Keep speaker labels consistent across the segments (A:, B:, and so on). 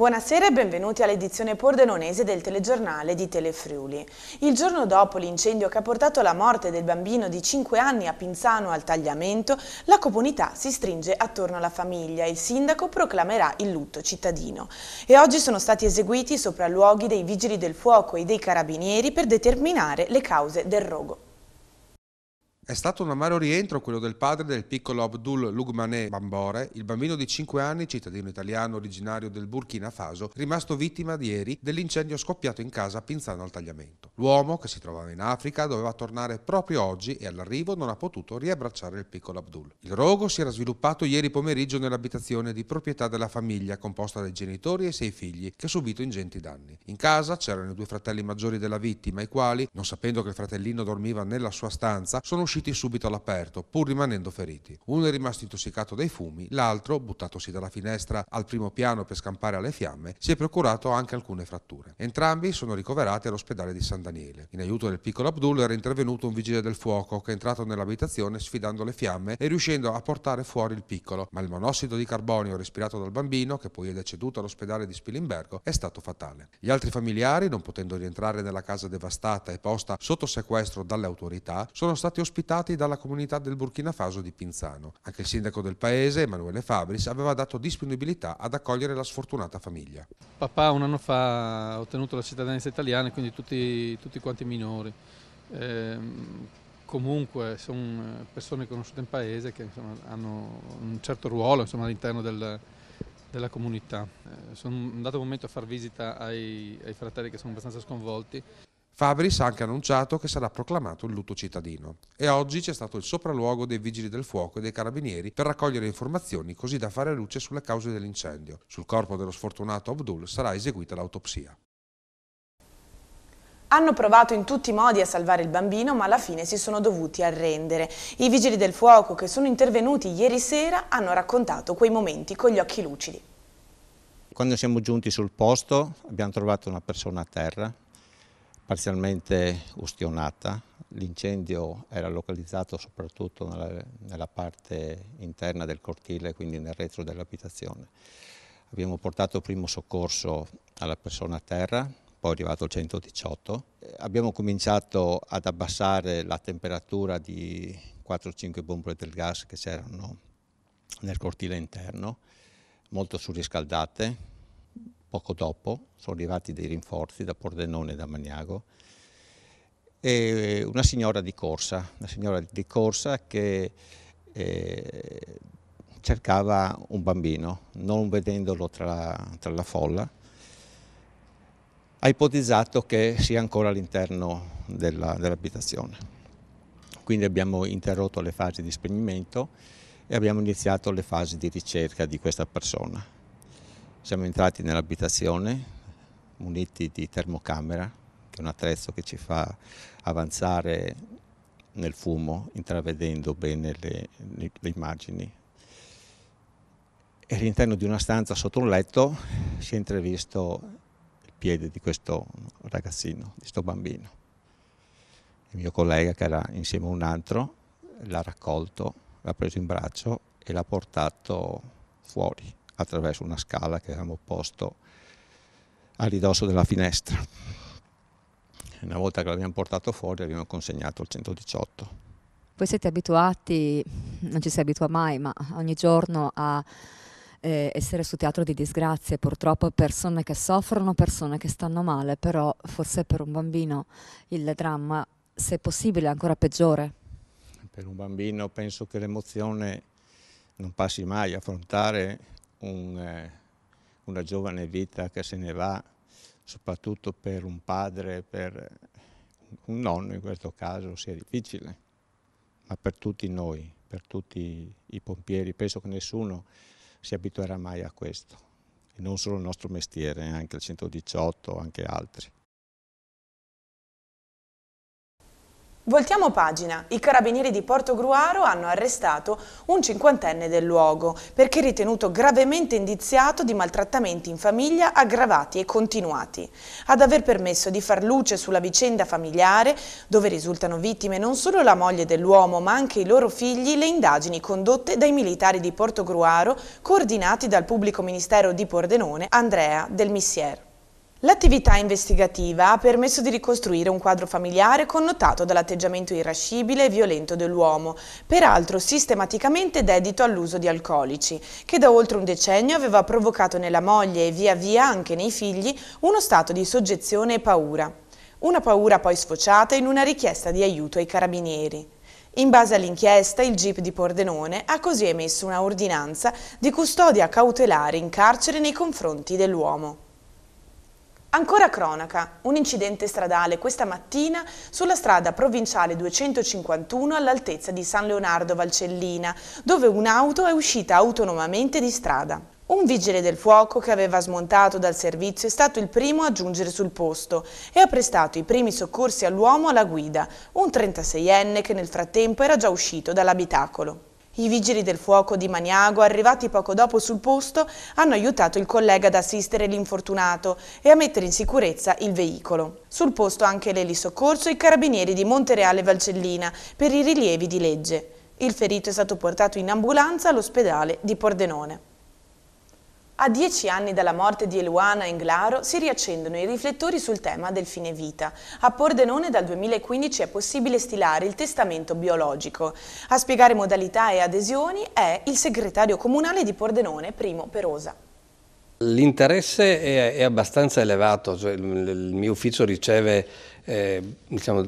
A: Buonasera e benvenuti all'edizione pordenonese del telegiornale di Telefriuli. Il giorno dopo l'incendio che ha portato alla morte del bambino di 5 anni a Pinzano al tagliamento, la comunità si stringe attorno alla famiglia e il sindaco proclamerà il lutto cittadino. E oggi sono stati eseguiti i sopralluoghi dei vigili del fuoco e dei carabinieri per determinare le cause del rogo.
B: È stato un amaro rientro quello del padre del piccolo Abdul Lugmané Bambore, il bambino di 5 anni, cittadino italiano originario del Burkina Faso, rimasto vittima di ieri dell'incendio scoppiato in casa a Pinzano al Tagliamento. L'uomo, che si trovava in Africa, doveva tornare proprio oggi e all'arrivo non ha potuto riabbracciare il piccolo Abdul. Il rogo si era sviluppato ieri pomeriggio nell'abitazione di proprietà della famiglia, composta dai genitori e sei figli, che ha subito ingenti danni. In casa c'erano i due fratelli maggiori della vittima, i quali, non sapendo che il fratellino dormiva nella sua stanza, sono usciti usciti subito all'aperto, pur rimanendo feriti. Uno è rimasto intossicato dai fumi, l'altro, buttatosi dalla finestra al primo piano per scampare alle fiamme, si è procurato anche alcune fratture. Entrambi sono ricoverati all'ospedale di San Daniele. In aiuto del piccolo Abdul era intervenuto un vigile del fuoco che è entrato nell'abitazione sfidando le fiamme e riuscendo a portare fuori il piccolo, ma il monossido di carbonio respirato dal bambino, che poi è deceduto all'ospedale di Spilimbergo, è stato fatale. Gli altri familiari, non potendo rientrare nella casa devastata e posta sotto sequestro dalle autorità, sono stati ospitati ospitati dalla comunità del Burkina Faso di Pinzano. Anche il sindaco del paese, Emanuele Fabris, aveva dato disponibilità ad accogliere la sfortunata famiglia.
C: Papà un anno fa ha ottenuto la cittadinanza italiana, quindi tutti, tutti quanti minori. Ehm, comunque sono eh, persone conosciute in paese che insomma, hanno un certo ruolo all'interno del,
B: della comunità.
C: Eh, sono andato un momento a far visita ai, ai fratelli che sono abbastanza sconvolti.
B: Fabris ha anche annunciato che sarà proclamato il lutto cittadino e oggi c'è stato il sopralluogo dei vigili del fuoco e dei carabinieri per raccogliere informazioni così da fare luce sulle cause dell'incendio. Sul corpo dello sfortunato Abdul sarà eseguita l'autopsia.
A: Hanno provato in tutti i modi a salvare il bambino, ma alla fine si sono dovuti arrendere. I vigili del fuoco che sono intervenuti ieri sera hanno raccontato quei momenti con gli occhi lucidi.
D: Quando siamo giunti sul posto abbiamo trovato una persona a terra, parzialmente ustionata. L'incendio era localizzato soprattutto nella, nella parte interna del cortile, quindi nel retro dell'abitazione. Abbiamo portato primo soccorso alla persona a terra, poi è arrivato il 118. Abbiamo cominciato ad abbassare la temperatura di 4-5 bombole del gas che c'erano nel cortile interno, molto surriscaldate, poco dopo sono arrivati dei rinforzi da Pordenone e da Maniago e una signora di corsa, una signora di corsa che eh, cercava un bambino, non vedendolo tra, tra la folla, ha ipotizzato che sia ancora all'interno dell'abitazione. Dell Quindi abbiamo interrotto le fasi di spegnimento e abbiamo iniziato le fasi di ricerca di questa persona. Siamo entrati nell'abitazione muniti di termocamera, che è un attrezzo che ci fa avanzare nel fumo, intravedendo bene le, le, le immagini. E all'interno di una stanza sotto un letto si è intravisto il piede di questo ragazzino, di questo bambino. Il mio collega, che era insieme a un altro, l'ha raccolto, l'ha preso in braccio e l'ha portato fuori attraverso una scala che avevamo posto a ridosso della finestra. Una volta che l'abbiamo portato fuori abbiamo consegnato il 118.
A: Voi siete abituati, non ci si abitua mai, ma ogni giorno a eh, essere su teatro di disgrazie, purtroppo persone che soffrono, persone che stanno male, però forse per un bambino il dramma, se possibile, è ancora peggiore.
D: Per un bambino penso che l'emozione non passi mai, a affrontare un, eh, una giovane vita che se ne va, soprattutto per un padre, per un nonno in questo caso, sia difficile, ma per tutti noi, per tutti i pompieri, penso che nessuno si abituerà mai a questo, e non solo il nostro mestiere, anche il 118, anche altri.
A: Voltiamo pagina. I carabinieri di Porto Gruaro hanno arrestato un cinquantenne del luogo perché ritenuto gravemente indiziato di maltrattamenti in famiglia aggravati e continuati. Ad aver permesso di far luce sulla vicenda familiare, dove risultano vittime non solo la moglie dell'uomo ma anche i loro figli, le indagini condotte dai militari di Porto Gruaro coordinati dal pubblico ministero di Pordenone Andrea Del Missier. L'attività investigativa ha permesso di ricostruire un quadro familiare connotato dall'atteggiamento irascibile e violento dell'uomo, peraltro sistematicamente dedito all'uso di alcolici, che da oltre un decennio aveva provocato nella moglie e via via anche nei figli uno stato di soggezione e paura. Una paura poi sfociata in una richiesta di aiuto ai carabinieri. In base all'inchiesta, il GIP di Pordenone ha così emesso una ordinanza di custodia cautelare in carcere nei confronti dell'uomo. Ancora cronaca, un incidente stradale questa mattina sulla strada provinciale 251 all'altezza di San Leonardo Valcellina, dove un'auto è uscita autonomamente di strada. Un vigile del fuoco che aveva smontato dal servizio è stato il primo a giungere sul posto e ha prestato i primi soccorsi all'uomo alla guida, un 36enne che nel frattempo era già uscito dall'abitacolo. I vigili del fuoco di Maniago, arrivati poco dopo sul posto, hanno aiutato il collega ad assistere l'infortunato e a mettere in sicurezza il veicolo. Sul posto anche l'elisoccorso e i carabinieri di Montereale Valcellina per i rilievi di legge. Il ferito è stato portato in ambulanza all'ospedale di Pordenone. A dieci anni dalla morte di Eluana Englaro si riaccendono i riflettori sul tema del fine vita. A Pordenone dal 2015 è possibile stilare il testamento biologico. A spiegare modalità e adesioni è il segretario comunale di Pordenone, Primo Perosa.
C: L'interesse è, abbastanza elevato, cioè il, mio ufficio riceve eh, diciamo,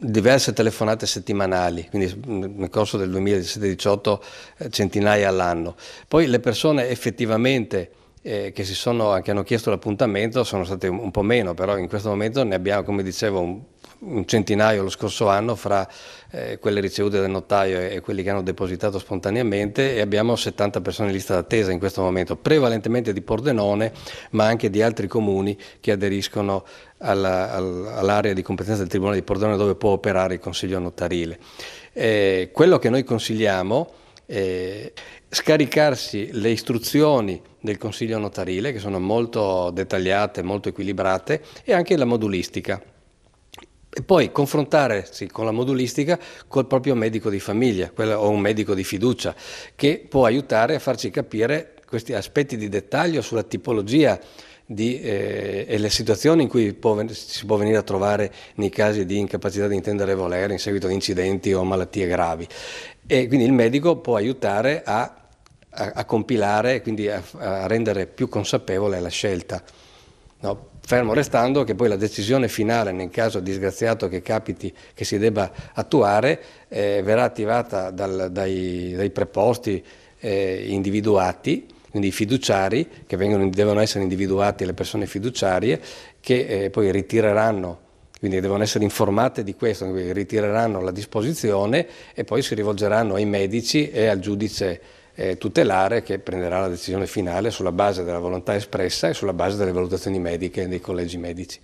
C: diverse telefonate settimanali, quindi nel corso del 2017-18 eh, centinaia all'anno. Poi le persone effettivamente eh, che, sono, che, hanno chiesto l'appuntamento sono state un, un po' meno, però in questo momento ne abbiamo, come dicevo, un un centinaio lo scorso anno fra eh, quelle ricevute dal notaio e, e quelli che hanno depositato spontaneamente e abbiamo 70 persone in lista d'attesa in questo momento, prevalentemente di Pordenone ma anche di altri comuni che aderiscono alla, all'area di competenza del Tribunale di Pordenone dove può operare il Consiglio notarile. Eh, quello che noi consigliamo è scaricarsi le istruzioni del Consiglio notarile, che sono molto dettagliate, molto equilibrate, e anche la modulistica. E poi confrontare con la modulistica col proprio medico di famiglia quella, o un medico di fiducia che può aiutare a farci capire questi aspetti di dettaglio sulla tipologia di, eh, e le situazioni in cui può, si può venire a trovare nei casi di incapacità di intendere e volere in seguito ad incidenti o malattie gravi. E quindi il medico può aiutare a, a, a compilare, quindi a, a rendere più consapevole la scelta. No? Fermo restando che poi la decisione finale nel caso disgraziato che capiti che si debba attuare eh, verrà attivata dal, dai, dai, preposti eh, individuati, quindi i fiduciari, che vengono, devono essere individuati le persone fiduciarie, che eh, poi ritireranno quindi devono essere informate di questo, ritireranno la disposizione e poi si rivolgeranno ai medici e al giudice eh, tutelare che prenderà la decisione finale sulla base della volontà espressa e sulla base delle valutazioni mediche dei collegi medici.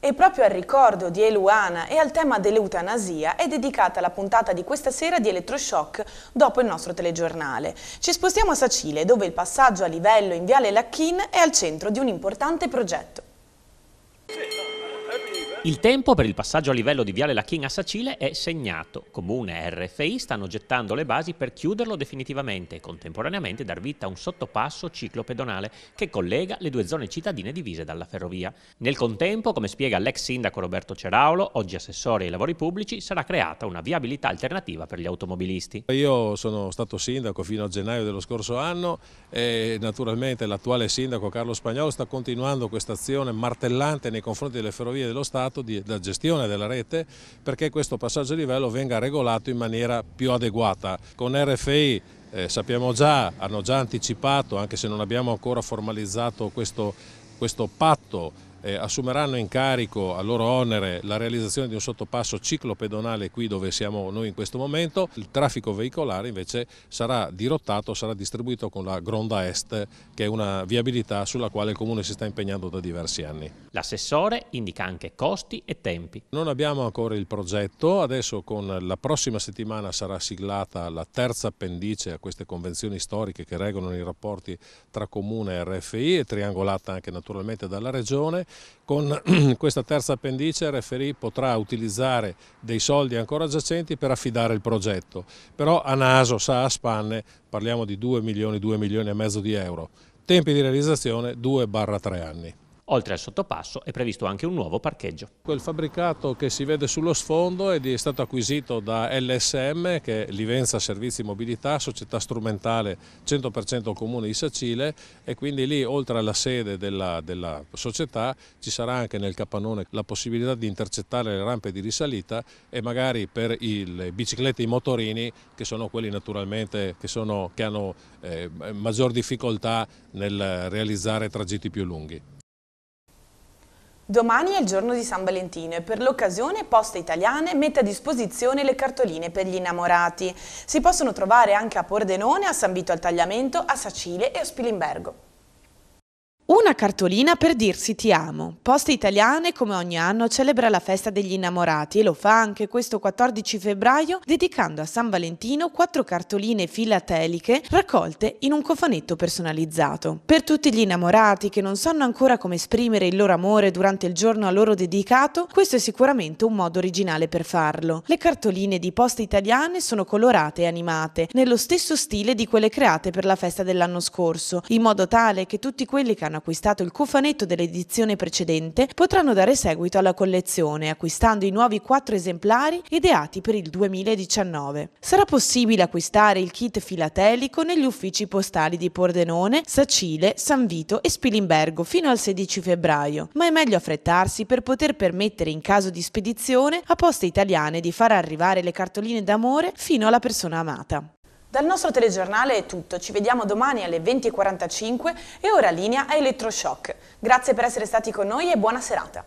A: E proprio al ricordo di Eluana e al tema dell'eutanasia è dedicata la puntata di questa sera di Elettroshock dopo il nostro telegiornale. Ci spostiamo a Sacile, dove il passaggio a livello in Viale Lacchin è al centro di un importante progetto.
D: Il tempo per il passaggio a livello di Viale Lachin a Sacile è segnato. Comune e RFI stanno gettando le basi per chiuderlo definitivamente e contemporaneamente dar vita a un sottopasso ciclopedonale che collega le due zone cittadine divise dalla ferrovia. Nel contempo, come spiega l'ex sindaco
E: Roberto Ceraulo, oggi assessore ai lavori pubblici, sarà creata una viabilità alternativa per gli automobilisti. Io sono stato sindaco fino a gennaio dello scorso anno e naturalmente l'attuale sindaco Carlo Spagnolo sta continuando questa azione martellante nei confronti delle ferrovie dello Stato apparato di, della gestione della rete perché questo passaggio a livello venga regolato in maniera più adeguata. Con RFI eh, sappiamo già, hanno già anticipato, anche se non abbiamo ancora formalizzato questo, questo patto eh, assumeranno in carico a loro onere la realizzazione di un sottopasso ciclopedonale qui dove siamo noi in questo momento, il traffico veicolare invece sarà dirottato, sarà distribuito con la Gronda Est che è una viabilità sulla quale il Comune si sta impegnando da diversi anni. L'assessore indica anche costi e tempi. Non abbiamo ancora il progetto, adesso con la prossima settimana sarà siglata la terza appendice a queste convenzioni storiche che regolano i rapporti tra Comune e RFI e triangolata anche naturalmente dalla Regione con questa terza appendice RFRI potrà utilizzare dei soldi ancora giacenti per affidare il progetto, però a naso, sa a spanne, parliamo di 2 milioni, 2 milioni e mezzo di euro. Tempi di realizzazione 2-3 anni. Oltre al sottopasso è previsto anche un nuovo parcheggio. Quel fabbricato che si vede sullo sfondo è stato acquisito da LSM, che è Livenza Servizi Mobilità, società strumentale 100% comune di Sacile e quindi lì oltre alla sede della, della società ci sarà anche nel capannone la possibilità di intercettare le rampe di risalita e magari per le biciclette e i motorini che sono quelli naturalmente che, sono, che hanno eh, maggior difficoltà nel realizzare tragitti più lunghi.
A: Domani è il giorno di San Valentino e per l'occasione Poste Italiane mette a disposizione le cartoline per gli innamorati. Si possono trovare anche a Pordenone, a San Vito al Tagliamento, a Sacile e a Spilimbergo. Una cartolina per dirsi ti amo. Poste Italiane, come ogni anno, celebra la festa degli innamorati e lo fa anche questo 14 febbraio dedicando a San Valentino quattro cartoline filateliche raccolte in un cofanetto personalizzato. Per tutti gli innamorati che non sanno ancora come esprimere il loro amore durante il giorno a loro dedicato, questo è sicuramente un modo originale per farlo. Le cartoline di Poste Italiane sono colorate e animate, nello stesso stile di quelle create per la festa dell'anno scorso, in modo tale che tutti quelli che hanno acquistato il cofanetto dell'edizione precedente potranno dare seguito alla collezione acquistando i nuovi quattro esemplari ideati per il 2019. Sarà possibile acquistare il kit filatelico negli uffici postali di Pordenone, Sacile, San Vito e Spilimbergo fino al 16 febbraio, ma è meglio affrettarsi per poter permettere in caso di spedizione a poste italiane di far arrivare le cartoline d'amore fino alla persona amata. Dal nostro telegiornale è tutto, ci vediamo domani alle 20.45 e ora linea a Electroshock. Grazie per essere stati con noi e buona serata.